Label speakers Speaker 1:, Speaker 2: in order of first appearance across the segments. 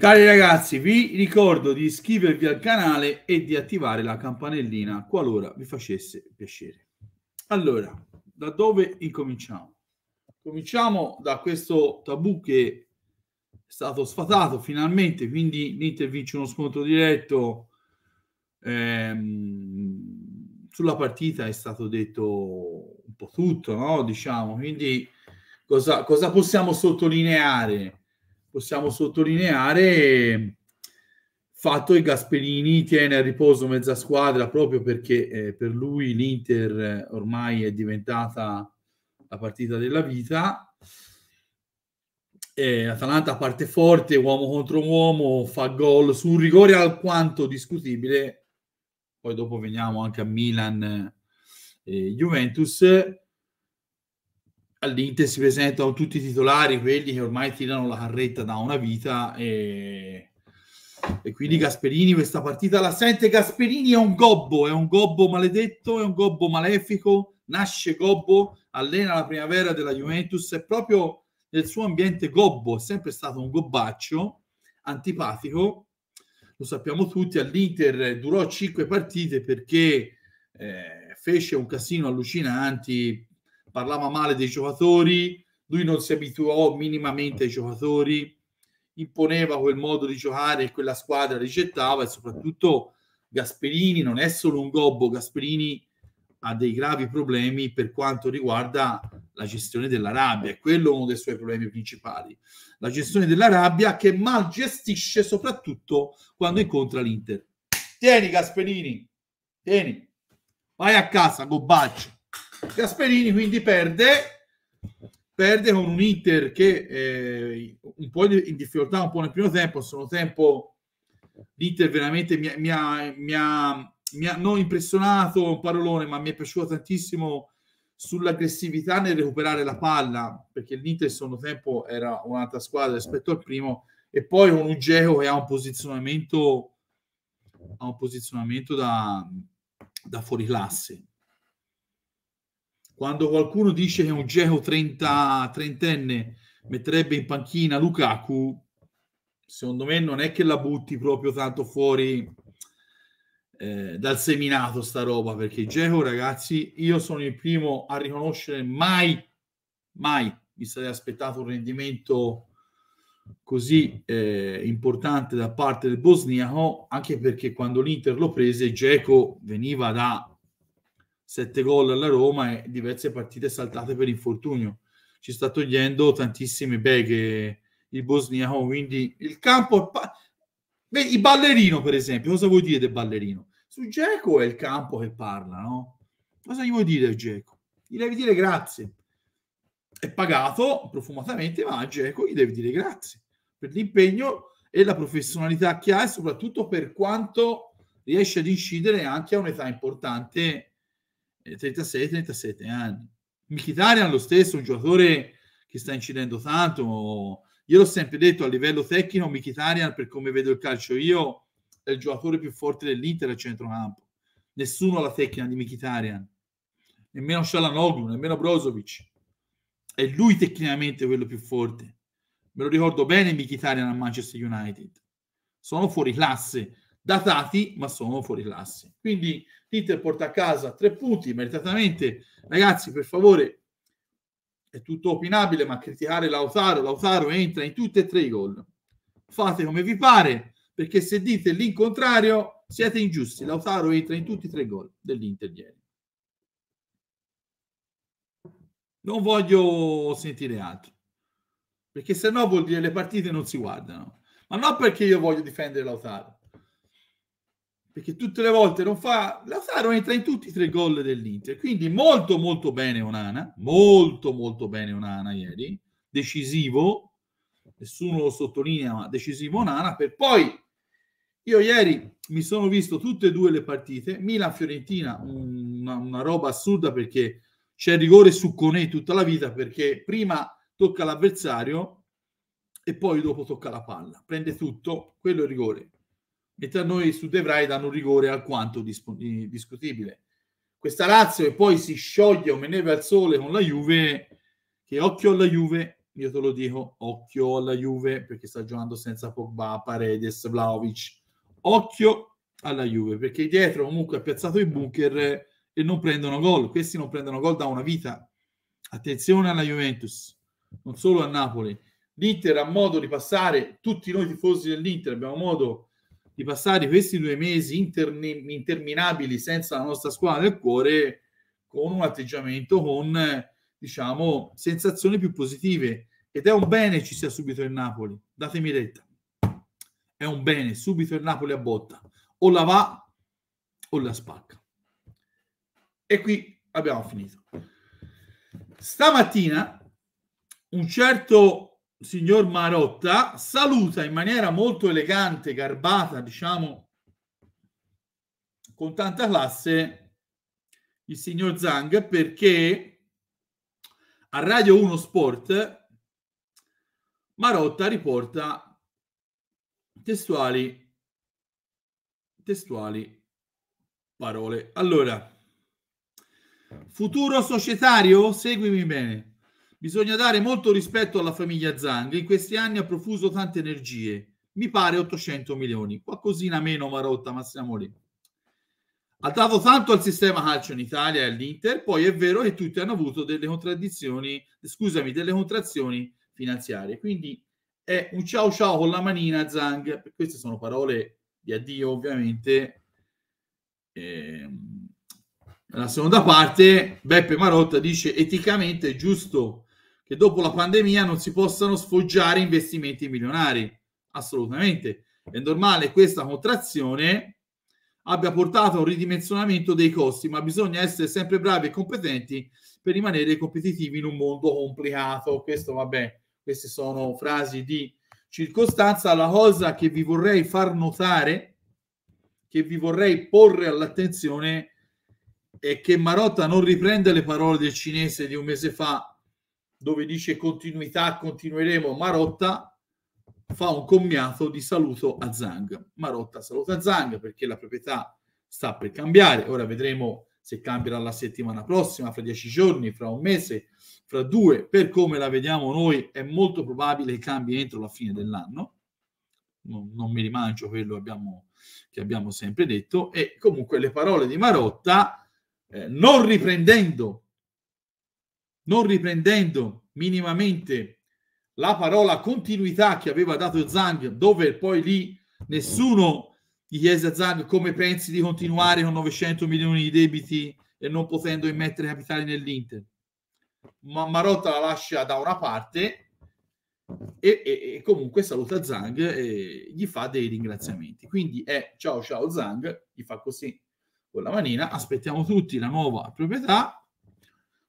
Speaker 1: Cari ragazzi, vi ricordo di iscrivervi al canale e di attivare la campanellina qualora vi facesse piacere. Allora, da dove incominciamo? Cominciamo da questo tabù che è stato sfatato finalmente, quindi l'Inter vince uno scontro diretto ehm, sulla partita, è stato detto un po' tutto, no? Diciamo, quindi cosa, cosa possiamo sottolineare? possiamo sottolineare fatto che Gasperini tiene a riposo mezza squadra proprio perché eh, per lui l'Inter ormai è diventata la partita della vita. Eh, Atalanta parte forte, uomo contro uomo, fa gol su un rigore alquanto discutibile. Poi dopo veniamo anche a Milan e eh, Juventus all'Inter si presentano tutti i titolari, quelli che ormai tirano la carretta da una vita e, e quindi mm. Gasperini questa partita la sente, Gasperini è un gobbo, è un gobbo maledetto, è un gobbo malefico, nasce gobbo, allena la primavera della Juventus, è proprio nel suo ambiente gobbo, è sempre stato un gobbaccio, antipatico, lo sappiamo tutti, all'Inter durò cinque partite perché eh, fece un casino allucinanti parlava male dei giocatori, lui non si abituò minimamente ai giocatori, imponeva quel modo di giocare e quella squadra rigettava e soprattutto Gasperini non è solo un gobbo, Gasperini ha dei gravi problemi per quanto riguarda la gestione della rabbia, è quello uno dei suoi problemi principali. La gestione della rabbia che mal gestisce soprattutto quando incontra l'Inter. Tieni Gasperini, tieni, vai a casa, gobbaccio. Gasperini quindi perde, perde con un Inter che eh, un po' in difficoltà un po' nel primo tempo, sono tempo l'Inter veramente mi, mi, ha, mi, ha, mi ha non impressionato un parolone, ma mi è piaciuto tantissimo sull'aggressività nel recuperare la palla, perché l'Inter il tempo era un'altra squadra rispetto al primo, e poi con un Geo che ha un posizionamento, ha un posizionamento da, da fuori classe. Quando qualcuno dice che un geo 30, 30enne metterebbe in panchina Lukaku, secondo me non è che la butti proprio tanto fuori eh, dal seminato sta roba, perché geo ragazzi, io sono il primo a riconoscere mai, mai mi sarei aspettato un rendimento così eh, importante da parte del bosniaco, anche perché quando l'Inter lo prese, Geco veniva da sette gol alla Roma e diverse partite saltate per infortunio. Ci sta togliendo tantissime beghe il bosniaco, quindi il campo... Beh, il ballerino, per esempio, cosa vuol dire del ballerino? Su Geco è il campo che parla, no? Cosa gli vuol dire Geco? Gli devi dire grazie. È pagato profumatamente, ma a Geco gli devi dire grazie per l'impegno e la professionalità che ha e soprattutto per quanto riesce ad incidere anche a un'età importante 36-37 eh, anni. Mkhitaryan lo stesso, un giocatore che sta incidendo tanto. Io l'ho sempre detto, a livello tecnico Mkhitaryan, per come vedo il calcio io, è il giocatore più forte dell'Inter a centrocampo. Nessuno ha la tecnica di Mkhitaryan, nemmeno Shalanoglu, nemmeno Brozovic. È lui tecnicamente quello più forte. Me lo ricordo bene Mkhitaryan a Manchester United. Sono fuori classe datati ma sono fuori classe. Quindi l'Inter porta a casa tre punti meritatamente. Ragazzi, per favore, è tutto opinabile, ma criticare Lautaro, Lautaro entra in tutte e tre i gol. Fate come vi pare, perché se dite l'incontrario siete ingiusti. Lautaro entra in tutti e tre i gol dell'Inter ieri. Non voglio sentire altro, perché se no vuol dire le partite non si guardano. Ma non perché io voglio difendere Lautaro, perché tutte le volte non fa Lazzaro entra in tutti e tre gol dell'Inter quindi molto molto bene Onana molto molto bene Onana ieri decisivo nessuno lo sottolinea ma decisivo Onana per poi io ieri mi sono visto tutte e due le partite Milan-Fiorentina una, una roba assurda perché c'è rigore su Conè tutta la vita perché prima tocca l'avversario e poi dopo tocca la palla prende tutto, quello è rigore mentre a noi su De Vrij danno un rigore alquanto disp- discutibile. Questa Lazio e poi si scioglie come neve al sole con la Juve, che occhio alla Juve, io te lo dico, occhio alla Juve, perché sta giocando senza Pogba, Paredes, Vlaovic, occhio alla Juve, perché dietro comunque ha piazzato i bunker e non prendono gol, questi non prendono gol da una vita. Attenzione alla Juventus, non solo a Napoli. L'Inter ha modo di passare, tutti noi tifosi dell'Inter abbiamo modo di passare questi due mesi interni- interminabili senza la nostra squadra del cuore con un atteggiamento con diciamo sensazioni più positive ed è un bene ci sia subito il Napoli datemi retta è un bene subito il Napoli a botta o la va o la spacca e qui abbiamo finito stamattina un certo signor Marotta saluta in maniera molto elegante, garbata, diciamo con tanta classe il signor Zang perché a Radio 1 Sport Marotta riporta testuali testuali parole. Allora, futuro societario, seguimi bene. Bisogna dare molto rispetto alla famiglia Zang. In questi anni ha profuso tante energie. Mi pare 800 milioni. Qualcosina meno Marotta, ma siamo lì. Ha dato tanto al sistema calcio in Italia e all'Inter. Poi è vero che tutti hanno avuto delle contraddizioni, scusami, delle contrazioni finanziarie. Quindi è un ciao ciao con la manina Zang. Queste sono parole di addio, ovviamente. Nella ehm, seconda parte, Beppe Marotta dice eticamente è giusto che dopo la pandemia non si possano sfoggiare investimenti milionari. Assolutamente. È normale questa contrazione abbia portato a un ridimensionamento dei costi, ma bisogna essere sempre bravi e competenti per rimanere competitivi in un mondo complicato. Questo, vabbè, queste sono frasi di circostanza. La cosa che vi vorrei far notare, che vi vorrei porre all'attenzione, è che Marotta non riprende le parole del cinese di un mese fa dove dice continuità, continueremo, Marotta fa un commiato di saluto a Zang. Marotta saluta Zang perché la proprietà sta per cambiare, ora vedremo se cambierà la settimana prossima, fra dieci giorni, fra un mese, fra due, per come la vediamo noi è molto probabile che cambi entro la fine dell'anno. Non, non mi rimangio quello abbiamo, che abbiamo sempre detto e comunque le parole di Marotta eh, non riprendendo non riprendendo minimamente la parola continuità che aveva dato Zang, dove poi lì nessuno gli chiese a Zang come pensi di continuare con 900 milioni di debiti e non potendo immettere capitali nell'Inter. Ma Marotta la lascia da una parte e, e, e comunque saluta Zang e gli fa dei ringraziamenti. Quindi è ciao ciao Zang, gli fa così con la manina, aspettiamo tutti la nuova proprietà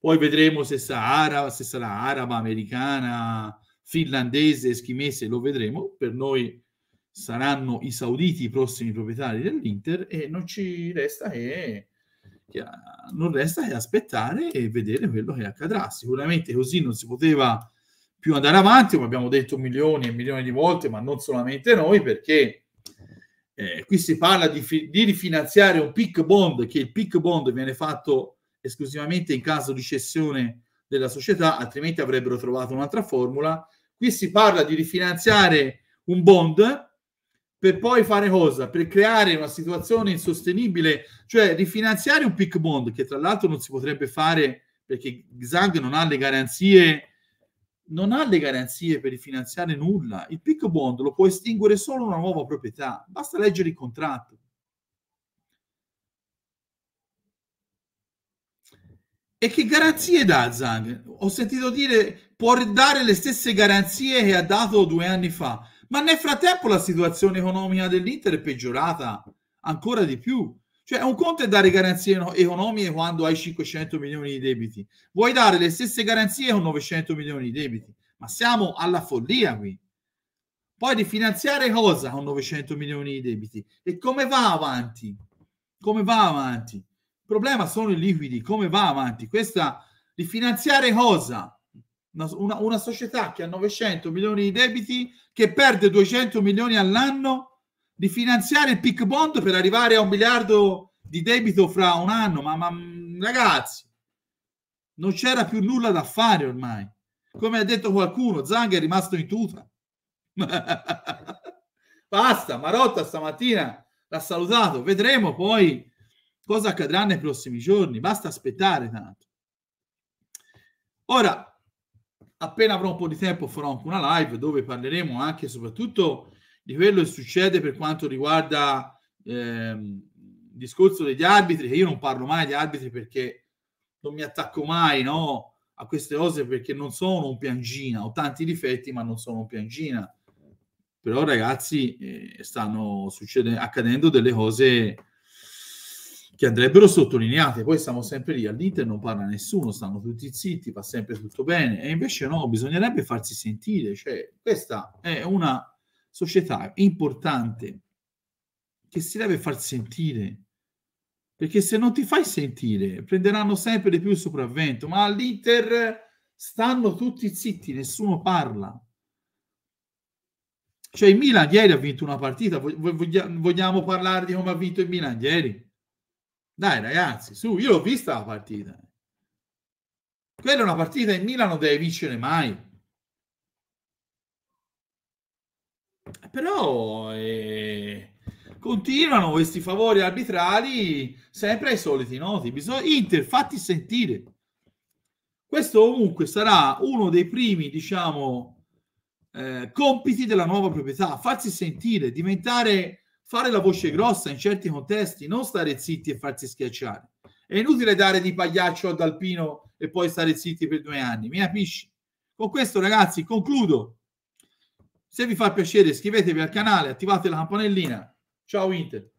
Speaker 1: poi vedremo se sarà araba, se sarà araba, americana, finlandese, eschimese, lo vedremo. Per noi saranno i sauditi i prossimi proprietari dell'Inter e non ci resta che, che, non resta che aspettare e vedere quello che accadrà. Sicuramente così non si poteva più andare avanti, come abbiamo detto milioni e milioni di volte, ma non solamente noi, perché eh, qui si parla di, di rifinanziare un PIC bond, che il PIC bond viene fatto esclusivamente in caso di cessione della società, altrimenti avrebbero trovato un'altra formula. Qui si parla di rifinanziare un bond per poi fare cosa? Per creare una situazione insostenibile, cioè rifinanziare un pick bond che tra l'altro non si potrebbe fare perché Zang non ha le garanzie non ha le garanzie per rifinanziare nulla. Il pick bond lo può estinguere solo una nuova proprietà, basta leggere il contratto. E che garanzie dà Zang? Ho sentito dire può dare le stesse garanzie che ha dato due anni fa, ma nel frattempo la situazione economica dell'Inter è peggiorata ancora di più. Cioè, un conto è dare garanzie economiche quando hai 500 milioni di debiti. Vuoi dare le stesse garanzie con 900 milioni di debiti. Ma siamo alla follia qui. Poi rifinanziare cosa con 900 milioni di debiti? E come va avanti? Come va avanti? problema sono i liquidi, come va avanti? Questa rifinanziare cosa? Una, una, una, società che ha 900 milioni di debiti, che perde 200 milioni all'anno, rifinanziare il PIC bond per arrivare a un miliardo di debito fra un anno, ma, ma ragazzi, non c'era più nulla da fare ormai. Come ha detto qualcuno, Zang è rimasto in tuta. Basta, Marotta stamattina l'ha salutato, vedremo poi cosa accadrà nei prossimi giorni, basta aspettare tanto. Ora, appena avrò un po' di tempo farò anche una live dove parleremo anche e soprattutto di quello che succede per quanto riguarda ehm, il discorso degli arbitri, che io non parlo mai di arbitri perché non mi attacco mai no, a queste cose perché non sono un piangina, ho tanti difetti ma non sono un piangina. Però ragazzi eh, stanno succedendo, accadendo delle cose che andrebbero sottolineate. Poi siamo sempre lì, all'Inter non parla nessuno, stanno tutti zitti, va sempre tutto bene, e invece no, bisognerebbe farsi sentire, cioè questa è una società importante che si deve far sentire, perché se non ti fai sentire prenderanno sempre di più il sopravvento, ma all'Inter stanno tutti zitti, nessuno parla. Cioè il Milan ieri ha vinto una partita, vogliamo, vogliamo parlare di come ha vinto il Milan ieri? Dai ragazzi, su, io l'ho vista la partita. Quella è una partita in Milano deve vincere mai. Però eh, continuano questi favori arbitrali sempre ai soliti noti. Bisogna, Inter, fatti sentire. Questo comunque sarà uno dei primi, diciamo, eh, compiti della nuova proprietà. Farsi sentire, diventare fare la voce grossa in certi contesti, non stare zitti e farsi schiacciare. È inutile dare di pagliaccio ad Alpino e poi stare zitti per due anni, mi capisci? Con questo ragazzi concludo. Se vi fa piacere iscrivetevi al canale, attivate la campanellina. Ciao Inter.